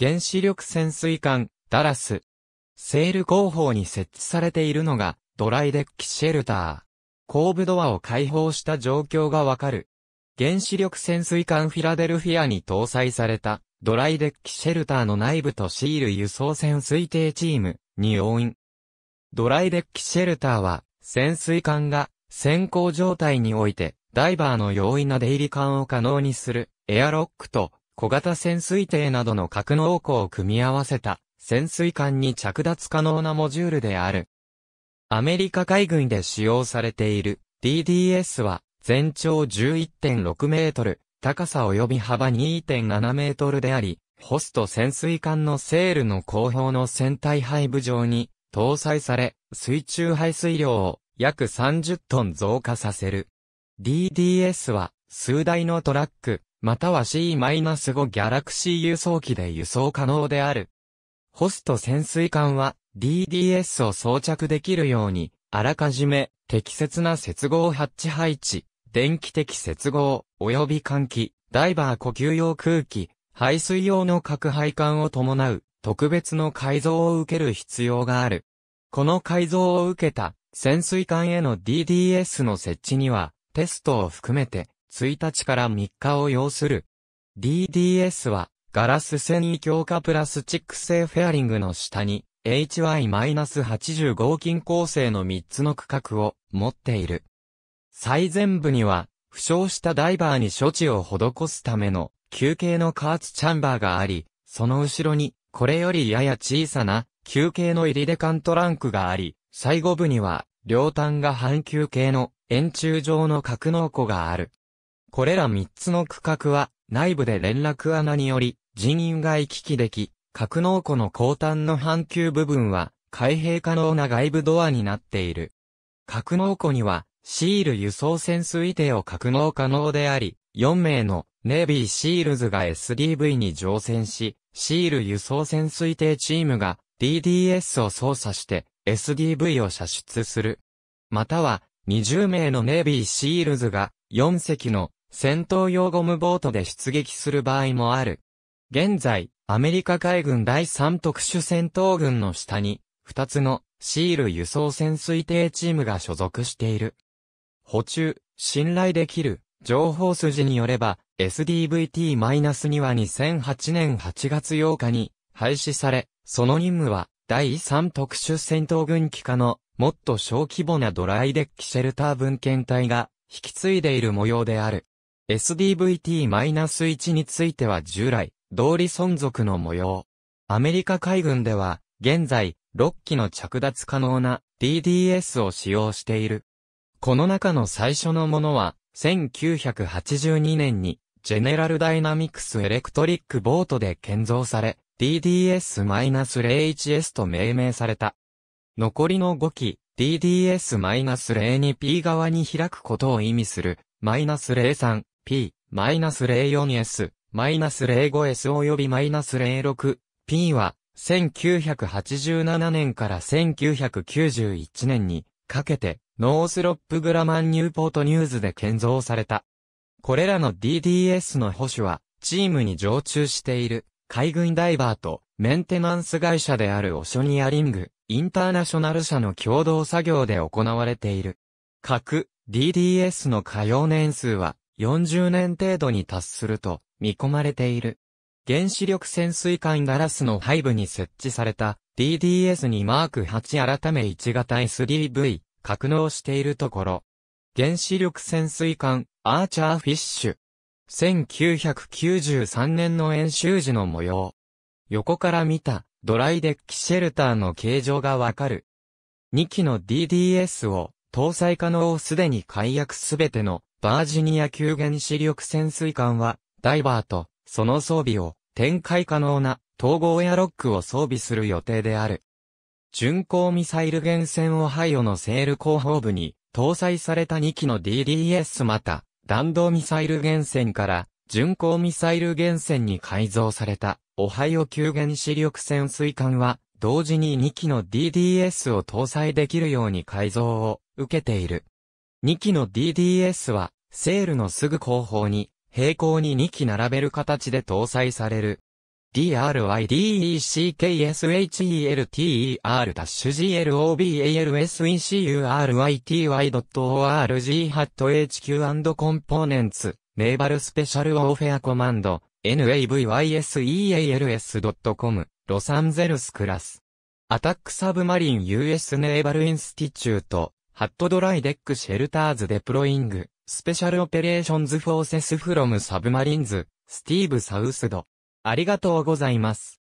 原子力潜水艦、ダラス。セール後方に設置されているのが、ドライデッキシェルター。後部ドアを開放した状況がわかる。原子力潜水艦フィラデルフィアに搭載された、ドライデッキシェルターの内部とシール輸送潜水艇チームに要因。ドライデッキシェルターは、潜水艦が先行状態において、ダイバーの容易な出入り艦を可能にする、エアロックと小型潜水艇などの格納庫を組み合わせた潜水艦に着脱可能なモジュールである。アメリカ海軍で使用されている DDS は全長11.6メートル、高さ及び幅2.7メートルであり、ホスト潜水艦のセールの後方の船体背部上に搭載され、水中排水量を約30トン増加させる。DDS は数台のトラック、または C-5 ギャラクシー輸送機で輸送可能である。ホスト潜水艦は DDS を装着できるように、あらかじめ適切な接合ハッチ配置、電気的接合、及び換気、ダイバー呼吸用空気、排水用の核配管を伴う特別の改造を受ける必要がある。この改造を受けた潜水艦への DDS の設置にはテストを含めて1日から3日を要する。DDS は、ガラス繊維強化プラスチック製フェアリングの下に、HY-85 金構成の3つの区画を持っている。最前部には、負傷したダイバーに処置を施すための休憩の加圧チャンバーがあり、その後ろに、これよりやや小さな休憩の入りデカントランクがあり、最後部には、両端が半球形の円柱状の格納庫がある。これら3つの区画は、内部で連絡穴により、人員が行き来でき、格納庫の後端の半球部分は、開閉可能な外部ドアになっている。格納庫には、シール輸送潜水艇を格納可能であり、4名のネイビーシールズが SDV に乗船し、シール輸送潜水艇チームが DDS を操作して SDV を射出する。または、20名のネイビーシールズが4隻の戦闘用ゴムボートで出撃する場合もある。現在、アメリカ海軍第3特殊戦闘軍の下に、2つのシール輸送潜水艇チームが所属している。補充、信頼できる、情報筋によれば、SDVT-2 は2008年8月8日に廃止され、その任務は、第3特殊戦闘軍機下の、もっと小規模なドライデッキシェルター分献隊が、引き継いでいる模様である。SDVT-1 については従来、道理存続の模様。アメリカ海軍では、現在、6機の着脱可能な DDS を使用している。この中の最初のものは、1982年に、ジェネラルダイナミクスエレクトリックボートで建造され、DDS-01S と命名された。残りの5機、DDS-02P 側に開くことを意味する、-03、P-04S、-05S 及び -06、P は、1987年から1991年にかけて、ノースロップグラマンニューポートニューズで建造された。これらの DDS の保守は、チームに常駐している、海軍ダイバーと、メンテナンス会社であるオショニアリング、インターナショナル社の共同作業で行われている。各 DDS の可用年数は40年程度に達すると見込まれている。原子力潜水艦ガラスの背部に設置された DDS にマーク8改め1型 SDV 格納しているところ。原子力潜水艦アーチャーフィッシュ。1993年の演習時の模様。横から見たドライデッキシェルターの形状がわかる。2機の DDS を搭載可能すでに解約すべてのバージニア急原子力潜水艦は、ダイバーと、その装備を、展開可能な、統合エアロックを装備する予定である。巡航ミサイル原潜オハイオのセール広報部に、搭載された2機の DDS また、弾道ミサイル原潜から、巡航ミサイル原潜に改造された、オハイオ急原子力潜水艦は、同時に2機の DDS を搭載できるように改造を受けている。2機の DDS は、セールのすぐ後方に、平行に2機並べる形で搭載される。d r y d e c k s h e l t e r g l o b a l s e c u r h q c o m p o n e n t s Naval Special w a r f a r Command NAVYSEALS.com ロサンゼルスクラスアタックサブマリン US ネイバルインスティチュートハットドライデックシェルターズデプロイング、スペシャルオペレーションズフォーセスフロムサブマリンズ、スティーブ・サウスド。ありがとうございます。